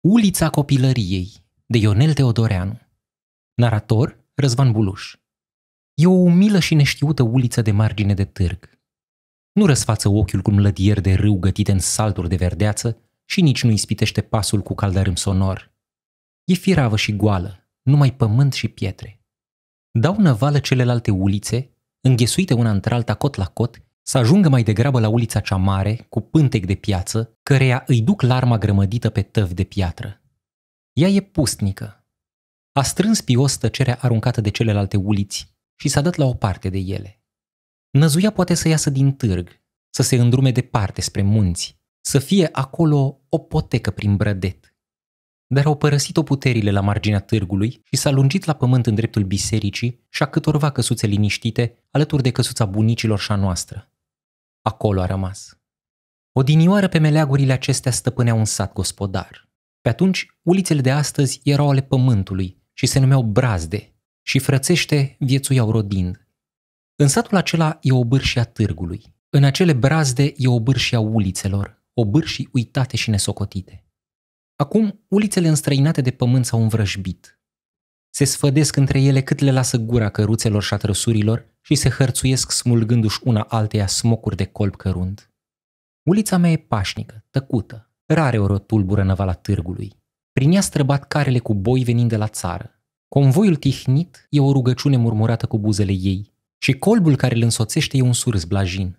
Ulița copilăriei de Ionel Teodoreanu Narator Răzvan Buluș E o umilă și neștiută uliță de margine de târg. Nu răsfață ochiul cu mlădier de râu gătite în salturi de verdeață și nici nu ispitește pasul cu caldărâm sonor. E firavă și goală, numai pământ și pietre. Dau năvală celelalte ulițe, înghesuite una între alta cot la cot, să ajungă mai degrabă la ulița cea mare, cu pântec de piață, căreia îi duc larma grămădită pe tăvi de piatră. Ea e pustnică. A strâns pios tăcerea aruncată de celelalte uliți și s-a dat la o parte de ele. Năzuia poate să iasă din târg, să se îndrume departe spre munți, să fie acolo o potecă prin brădet. Dar au părăsit-o puterile la marginea târgului și s-a lungit la pământ în dreptul bisericii și a câtorva căsuțe liniștite alături de căsuța bunicilor și a noastră acolo a rămas. Odinioară pe meleagurile acestea stăpânea un sat gospodar. Pe atunci, ulițele de astăzi erau ale pământului și se numeau brazde și frățește viețuiau rodind. În satul acela e o bârșie a târgului. În acele brazde e o bârșie a ulițelor, o bârșie uitate și nesocotite. Acum, ulițele înstrăinate de pământ s-au învrăjbit. Se sfădesc între ele cât le lasă gura căruțelor și a trăsurilor și se hărțuiesc smulgându-și una alteia smocuri de colp cărunt. Ulița mea e pașnică, tăcută, rare ori o tulbură năvala târgului. Prin ea străbat carele cu boi venind de la țară. Convoiul tihnit e o rugăciune murmurată cu buzele ei și colbul care îl însoțește e un surs blajin.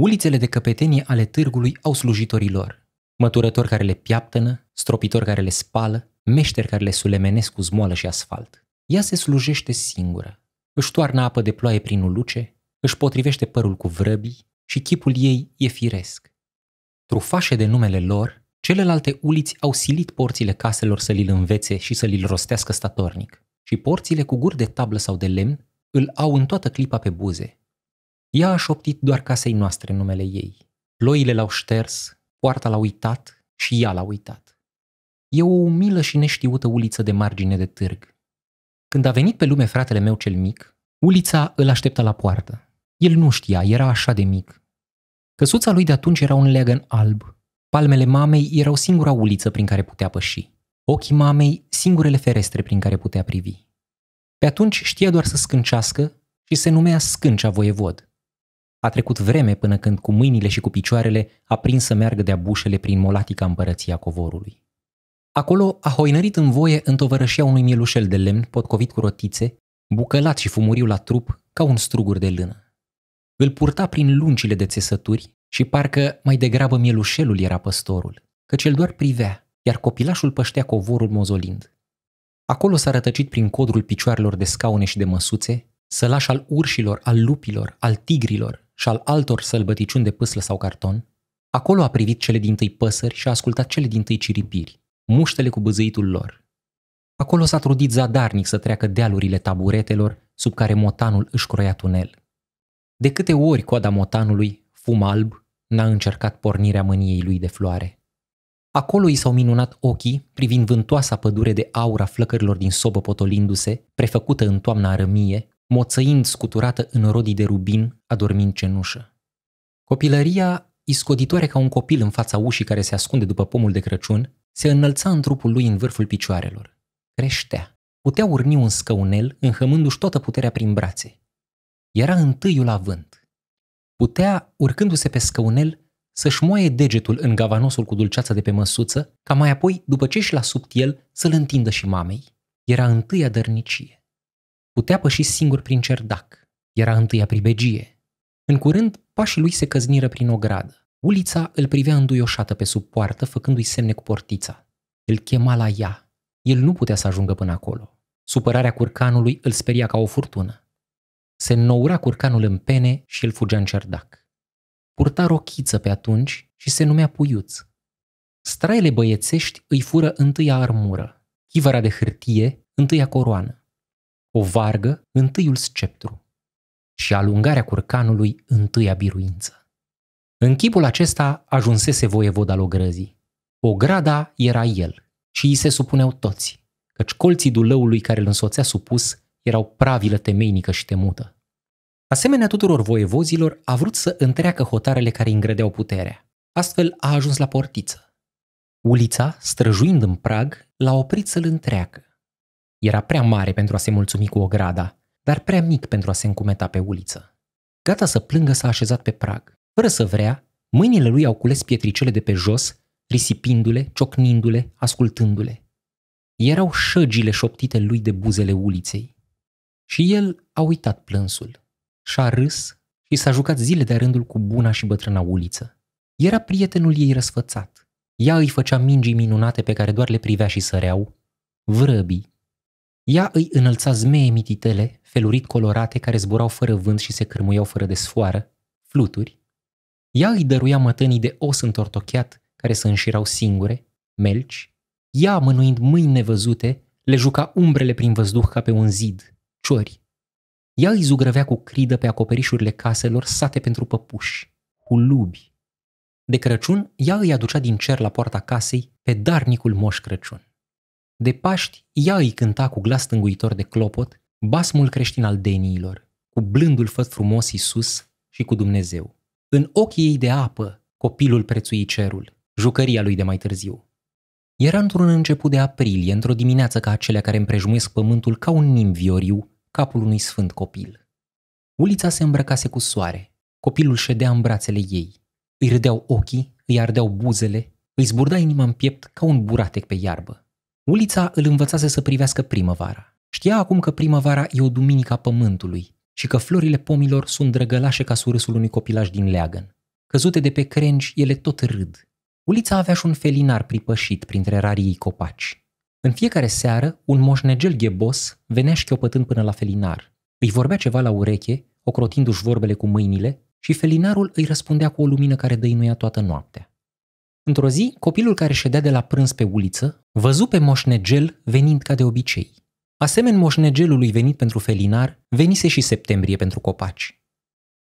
Ulițele de căpetenie ale târgului au slujitorii lor, măturători care le piaptănă, stropitori care le spală, meșteri care le sulemenesc cu zmoală și asfalt. Ea se slujește singură, își toarnă apă de ploaie prin uluce, își potrivește părul cu vrăbii și chipul ei e firesc. Trufașe de numele lor, celelalte uliți au silit porțile caselor să-l învețe și să-l rostească statornic și porțile cu guri de tablă sau de lemn îl au în toată clipa pe buze. Ea a șoptit doar casei noastre numele ei. Ploile l-au șters, poarta l-a uitat și ea l-a uitat. E o umilă și neștiută uliță de margine de târg, când a venit pe lume fratele meu cel mic, ulița îl aștepta la poartă. El nu știa, era așa de mic. Căsuța lui de atunci era un leagăn alb. Palmele mamei erau singura uliță prin care putea păși. Ochii mamei, singurele ferestre prin care putea privi. Pe atunci știa doar să scâncească și se numea Scâncea Voievod. A trecut vreme până când cu mâinile și cu picioarele a prins să meargă de-a bușele prin molatica împărăția covorului. Acolo a hoinărit în voie în tovărășia unui mielușel de lemn potcovit cu rotițe, bucălat și fumuriu la trup ca un strugur de lână. Îl purta prin lungile de țesături și parcă mai degrabă mielușelul era păstorul, căci el doar privea, iar copilașul păștea covorul mozolind. Acolo s-a rătăcit prin codrul picioarelor de scaune și de măsuțe, sălaș al urșilor, al lupilor, al tigrilor și al altor sălbăticiuni de pâslă sau carton, acolo a privit cele din tâi păsări și a ascultat cele din tâi ciripiri, muștele cu băzăitul lor. Acolo s-a trudit zadarnic să treacă dealurile taburetelor sub care motanul își croia tunel. De câte ori coada motanului, fum alb, n-a încercat pornirea mâniei lui de floare. Acolo i s-au minunat ochii privind vântoasa pădure de aura flăcărilor din sobă potolindu-se, prefăcută în toamna rămie, moțăind scuturată în rodii de rubin, adormind cenușă. Copilăria, iscoditoare ca un copil în fața ușii care se ascunde după pomul de Crăciun, se înălța în trupul lui în vârful picioarelor. Creștea. Putea urni un scăunel, înhămându-și toată puterea prin brațe. Era întâiul la vânt. Putea, urcându-se pe scăunel, să-și moaie degetul în gavanosul cu dulceață de pe măsuță, ca mai apoi, după ce și la el, să-l întindă și mamei. Era întâia dărnicie. Putea păși singur prin cerdac. Era întâia pribegie. În curând, pașii lui se căzniră prin o gradă. Ulița îl privea înduioșată pe sub poartă, făcându-i semne cu portița. Îl chema la ea. El nu putea să ajungă până acolo. Supărarea curcanului îl speria ca o furtună. Se înnoura curcanul în pene și el fugea în cerdac. Purta rochiță pe atunci și se numea Puiuț. Straile băiețești îi fură întâia armură, chivara de hârtie, întâia coroană, o vargă, întâiul sceptru și alungarea curcanului, întâia biruință. În chipul acesta ajunsese voievoda logrăzii. Ograda era el și îi se supuneau toți, căci colții dulăului care îl însoțea supus erau pravilă temeinică și temută. Asemenea tuturor voievozilor a vrut să întreacă hotarele care îngredeau puterea. Astfel a ajuns la portiță. Ulița, străjuind în prag, l-a oprit să-l întreacă. Era prea mare pentru a se mulțumi cu ograda, dar prea mic pentru a se încumeta pe uliță. Gata să plângă s-a așezat pe prag. Fără să vrea, mâinile lui au cules pietricele de pe jos, risipindu-le, ciocnindu-le, ascultându-le. Erau șăgile șoptite lui de buzele uliței. Și el a uitat plânsul, și-a râs și s-a jucat zile de rândul cu buna și bătrâna uliță. Era prietenul ei răsfățat. Ea îi făcea mingii minunate pe care doar le privea și săreau, vrăbii. Ea îi înălța zmeie mititele, felurit colorate care zburau fără vânt și se cârmuiau fără de sfoară, fluturi, ea îi dăruia mătănii de os întortocheat, care se înșirau singure, melci. Ea, mânuind mâini nevăzute, le juca umbrele prin văzduh ca pe un zid, ciori. Ea îi zugrăvea cu cridă pe acoperișurile caselor sate pentru păpuși, hulubi. De Crăciun, ea îi aducea din cer la poarta casei pe darnicul Moș Crăciun. De Paști, ea îi cânta cu glas tânguitor de clopot basmul creștin al deniilor, cu blândul făt frumos Isus și cu Dumnezeu. În ochii ei de apă, copilul prețui cerul, jucăria lui de mai târziu. Era într-un început de aprilie, într-o dimineață ca acelea care împrejmuiesc pământul ca un nim vioriu, capul unui sfânt copil. Ulița se îmbrăcase cu soare. Copilul ședea în brațele ei. Îi râdeau ochii, îi ardeau buzele, îi zburda inima în piept ca un buratec pe iarbă. Ulița îl învățase să privească primăvara. Știa acum că primăvara e o duminică a pământului, și că florile pomilor sunt drăgălașe ca surâsul unui copilaj din leagăn. Căzute de pe crengi, ele tot râd. Ulița avea și un felinar pripășit printre rarii copaci. În fiecare seară, un moșnegel ghebos venea șchiopătând până la felinar. Îi vorbea ceva la ureche, ocrotindu-și vorbele cu mâinile, și felinarul îi răspundea cu o lumină care dăinuia toată noaptea. Într-o zi, copilul care ședea de la prânz pe uliță, văzu pe moșnegel venind ca de obicei. Asemeni moșnegelului venit pentru felinar, venise și septembrie pentru copaci.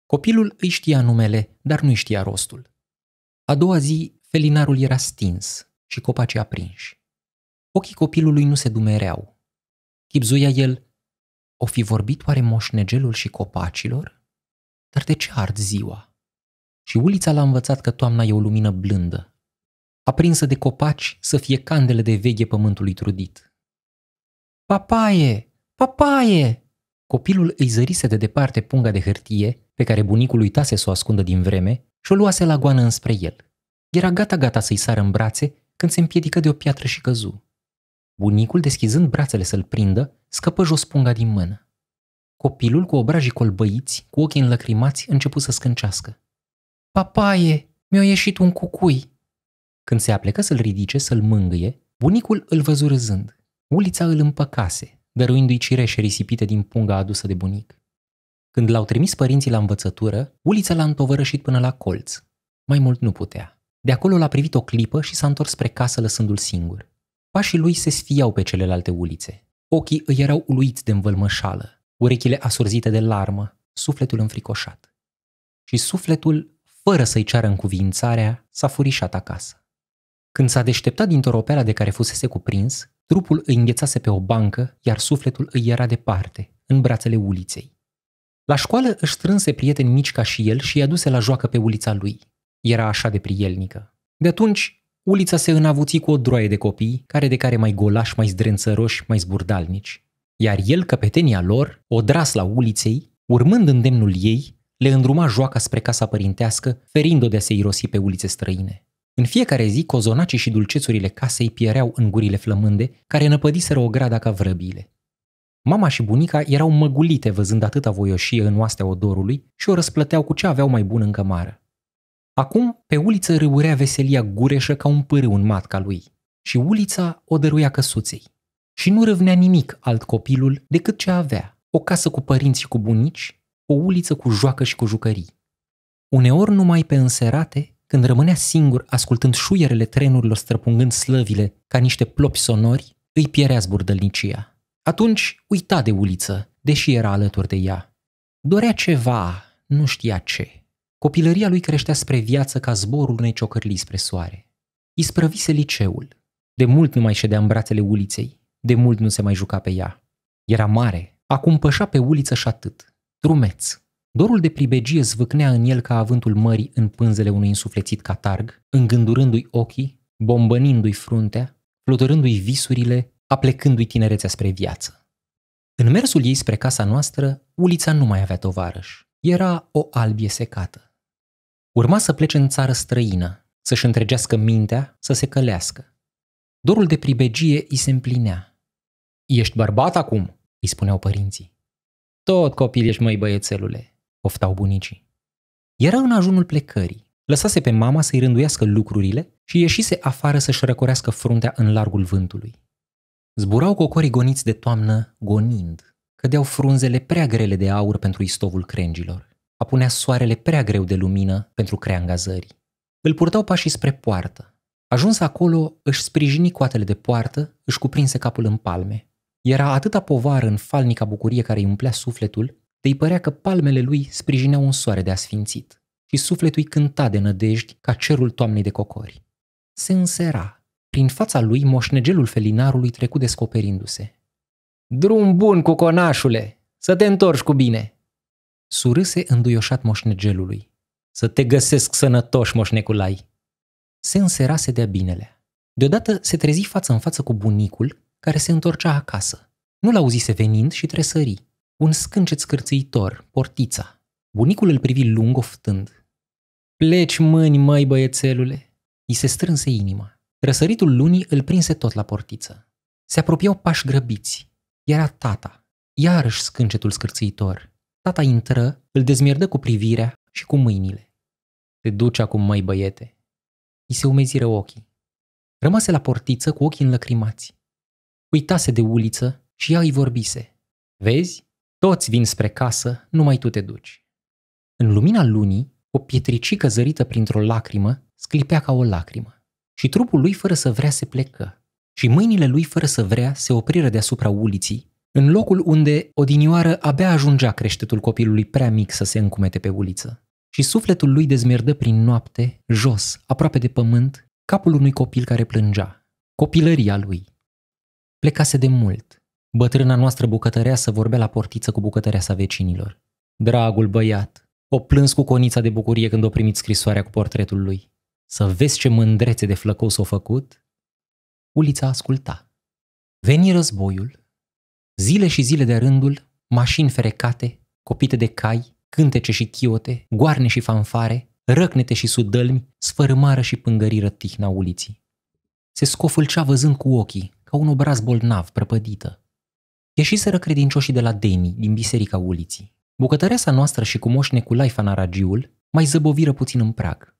Copilul îi știa numele, dar nu știa rostul. A doua zi, felinarul era stins și copacii aprinși. Ochii copilului nu se dumereau. Chipzuia el, o fi vorbit oare moșnegelul și copacilor? Dar de ce ard ziua? Și ulița l-a învățat că toamna e o lumină blândă, aprinsă de copaci să fie candele de veche pământului trudit. Papaie! Papaie! Copilul îi zărise de departe punga de hârtie pe care bunicul uitase să o ascundă din vreme și o luase la goană înspre el. Era gata-gata să-i sară în brațe când se împiedică de o piatră și căzu. Bunicul, deschizând brațele să-l prindă, scăpă jos punga din mână. Copilul, cu obrajii colbăiți, cu ochii înlăcrimați, început să scâncească. Papaie, mi-a ieșit un cucui! Când se aplecă să-l ridice, să-l mângâie, bunicul îl văzu râzând. Ulița îl împăcase, dăruindu-i cireșe risipite din punga adusă de bunic. Când l-au trimis părinții la învățătură, Ulița l-a întovărășit până la colț. Mai mult nu putea. De acolo l-a privit o clipă și s-a întors spre casă lăsându-l singur. Pașii lui se sfiau pe celelalte ulițe. Ochii îi erau uluiți de învălmășală, urechile asurzite de larmă, sufletul înfricoșat. Și sufletul, fără să-i ceară încuvințarea, s-a furișat acasă. Când s-a deșteptat din toropeala de care fusese cuprins, Trupul îi înghețase pe o bancă, iar sufletul îi era departe, în brațele uliței. La școală își strânse prieteni mici ca și el și i-a duse la joacă pe ulița lui. Era așa de prielnică. De atunci, ulița se înavuți cu o droaie de copii, care de care mai golași, mai zdrențăroși, mai zburdalnici. Iar el, căpetenia lor, odras la uliței, urmând îndemnul ei, le îndruma joaca spre casa părintească, ferind-o de a se irosi pe ulițe străine. În fiecare zi, cozonacii și dulcețurile casei piereau în gurile flămânde, care năpădiseră o grada ca vrăbiile. Mama și bunica erau măgulite văzând atâta voioșie în oastea odorului și o răsplăteau cu ce aveau mai bun în cămară. Acum, pe uliță râurea veselia gureșă ca un pârâu în matca lui și ulița o dăruia căsuței. Și nu râvnea nimic alt copilul decât ce avea, o casă cu părinți și cu bunici, o uliță cu joacă și cu jucării. Uneori numai pe înserate când rămânea singur ascultând șuierele trenurilor străpungând slăvile ca niște plopi sonori, îi pierea zburdălnicia. Atunci uita de uliță, deși era alături de ea. Dorea ceva, nu știa ce. Copilăria lui creștea spre viață ca zborul unei ciocărlii spre soare. Isprăvise liceul. De mult nu mai ședea în brațele uliței, de mult nu se mai juca pe ea. Era mare, acum pășa pe uliță și atât, drumeț, Dorul de pribegie zvâcnea în el ca avântul mării în pânzele unui însuflețit catarg, îngândurându-i ochii, bombănindu-i fruntea, fluturându-i visurile, aplecându-i tinerețea spre viață. În mersul ei spre casa noastră, ulița nu mai avea tovarăș. Era o albie secată. Urma să plece în țară străină, să-și întregească mintea, să se călească. Dorul de pribegie îi se împlinea. Ești bărbat acum?" îi spuneau părinții. Tot copil ești, măi băiețelule," oftau bunicii. Era în ajunul plecării. Lăsase pe mama să-i rânduiască lucrurile și ieșise afară să-și răcorească fruntea în largul vântului. Zburau cocorii goniți de toamnă, gonind. Cădeau frunzele prea grele de aur pentru istovul crengilor. Apunea soarele prea greu de lumină pentru creanga zării. Îl purtau pașii spre poartă. Ajuns acolo, își sprijini coatele de poartă, își cuprinse capul în palme. Era atâta povară în falnica bucurie care îi umplea sufletul, îi părea că palmele lui sprijineau un soare de asfințit și sufletul îi cânta de nădejdi ca cerul toamnei de cocori. Se însera. Prin fața lui, moșnegelul felinarului trecu descoperindu-se. Drum bun, coconașule! Să te întorci cu bine!" Surâse înduioșat moșnegelului. Să te găsesc sănătoș, moșneculai!" Se înserase de-a binele. Deodată se trezi față în față cu bunicul, care se întorcea acasă. Nu l-auzise venind și tresării un scâncet scârțâitor, portița. Bunicul îl privi lung oftând. Pleci mâini, mai băiețelule! I se strânse inima. Răsăritul lunii îl prinse tot la portiță. Se apropiau pași grăbiți. Era tata. Iarăși scâncetul scârțâitor. Tata intră, îl dezmierdă cu privirea și cu mâinile. Te duci acum, mai băiete. I se umeziră ochii. Rămase la portiță cu ochii înlăcrimați. Uitase de uliță și ea îi vorbise. Vezi? Toți vin spre casă, numai tu te duci. În lumina lunii, o pietricică zărită printr-o lacrimă sclipea ca o lacrimă. Și trupul lui fără să vrea se plecă. Și mâinile lui fără să vrea se opriră deasupra uliții, în locul unde odinioară abia ajungea creștetul copilului prea mic să se încumete pe uliță. Și sufletul lui dezmerdă prin noapte, jos, aproape de pământ, capul unui copil care plângea. Copilăria lui. Plecase de mult, Bătrâna noastră să vorbea la portiță cu bucătăreasa vecinilor. Dragul băiat, o plâns cu conița de bucurie când o primit scrisoarea cu portretul lui. Să vezi ce mândrețe de flăcău s-o făcut? Ulița asculta. Veni războiul, zile și zile de rândul, mașini ferecate, copite de cai, cântece și chiote, goarne și fanfare, răcnete și sudălmi, sfărâmară și pângăriră tihna uliții. Se scofâlcea văzând cu ochii, ca un obraz bolnav, prăpădită, Ieșiseră credincioșii de la Deni, din biserica uliții. Bucătăreasa noastră și cu cu laifa naragiul mai zăboviră puțin în prag.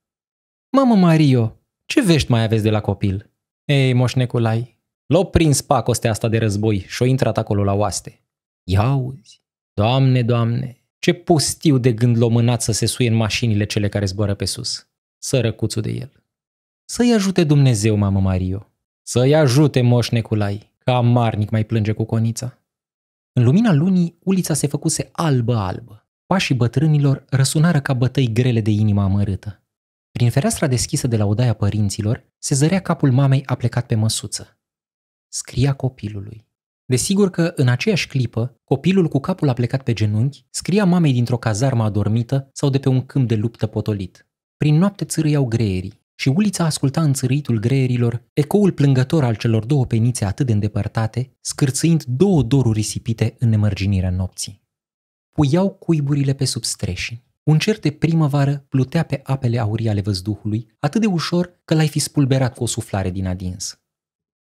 Mamă Mario, ce vești mai aveți de la copil? Ei, moșneculai, l-o prins pacostea asta de război și-o intrat acolo la oaste. Ia uzi, doamne, doamne, ce pustiu de gând l-o să se suie în mașinile cele care zboară pe sus. Sărăcuțul de el. Să-i ajute Dumnezeu, mamă Mario. Să-i ajute moșneculai, ca că amarnic mai plânge cu conița. În lumina lunii, ulița se făcuse albă-albă. Pașii bătrânilor răsunară ca bătăi grele de inima amărâtă. Prin fereastra deschisă de la odaia părinților, se zărea capul mamei a plecat pe măsuță. Scria copilului. Desigur că, în aceeași clipă, copilul cu capul a plecat pe genunchi scria mamei dintr-o cazarmă adormită sau de pe un câmp de luptă potolit. Prin noapte țârâiau greierii și ulița asculta țârâitul greierilor, ecoul plângător al celor două penițe atât de îndepărtate, scârțâind două doruri risipite în nemărginirea nopții. Puiau cuiburile pe sub streșini. Un cer de primăvară plutea pe apele aurii ale văzduhului, atât de ușor că l-ai fi spulberat cu o suflare din adins.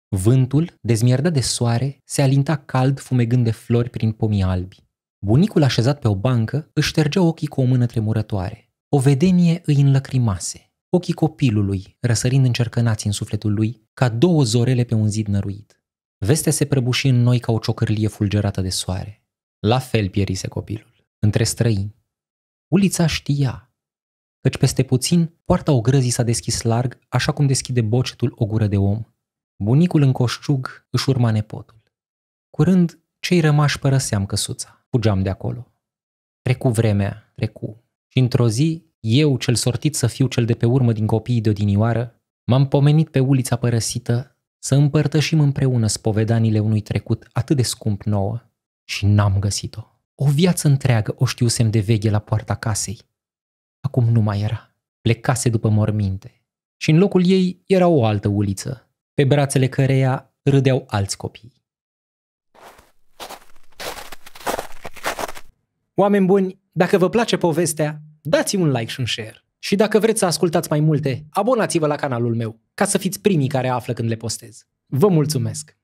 Vântul, dezmierdat de soare, se alinta cald fumegând de flori prin pomii albi. Bunicul așezat pe o bancă își ștergea ochii cu o mână tremurătoare. O vedenie îi înlăcrimase. Ochii copilului, răsărind încercănați în sufletul lui, ca două zorele pe un zid năruit. Vestea se prăbuși în noi ca o ciocărlie fulgerată de soare. La fel pierise copilul, între străini. Ulița știa, căci peste puțin poarta ogrăzii s-a deschis larg, așa cum deschide bocetul o gură de om. Bunicul în coșciug își urma nepotul. Curând, cei rămași părăseam căsuța, fugeam de acolo. Trecu vremea, trecu, și într-o zi eu cel sortit să fiu cel de pe urmă din copiii de odinioară, m-am pomenit pe ulița părăsită să împărtășim împreună spovedanile unui trecut atât de scump nouă și n-am găsit-o. O viață întreagă o știusem de veche la poarta casei. Acum nu mai era. Plecase după morminte. Și în locul ei era o altă uliță, pe brațele căreia râdeau alți copii. Oameni buni, dacă vă place povestea, dați un like și un share. Și dacă vreți să ascultați mai multe, abonați-vă la canalul meu, ca să fiți primii care află când le postez. Vă mulțumesc!